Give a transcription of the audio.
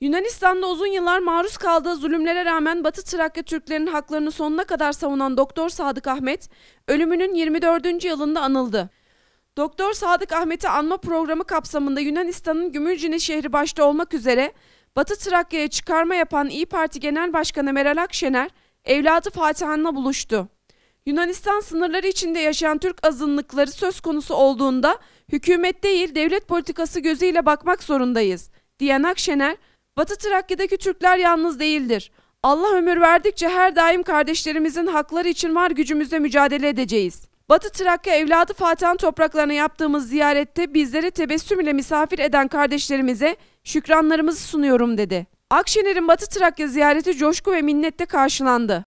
Yunanistan'da uzun yıllar maruz kaldığı zulümlere rağmen Batı Trakya Türklerinin haklarını sonuna kadar savunan Doktor Sadık Ahmet, ölümünün 24. yılında anıldı. Doktor Sadık Ahmet'i anma programı kapsamında Yunanistan'ın Gümülcine şehri başta olmak üzere Batı Trakya'ya çıkarma yapan İyi Parti Genel Başkanı Meral Akşener, evladı Fatihan'la buluştu. Yunanistan sınırları içinde yaşayan Türk azınlıkları söz konusu olduğunda hükümet değil devlet politikası gözüyle bakmak zorundayız, diyen Akşener, Batı Trakya'daki Türkler yalnız değildir. Allah ömür verdikçe her daim kardeşlerimizin hakları için var gücümüzle mücadele edeceğiz. Batı Trakya evladı Fatih'in topraklarına yaptığımız ziyarette bizleri tebessüm ile misafir eden kardeşlerimize şükranlarımızı sunuyorum dedi. Akşener'in Batı Trakya ziyareti coşku ve minnette karşılandı.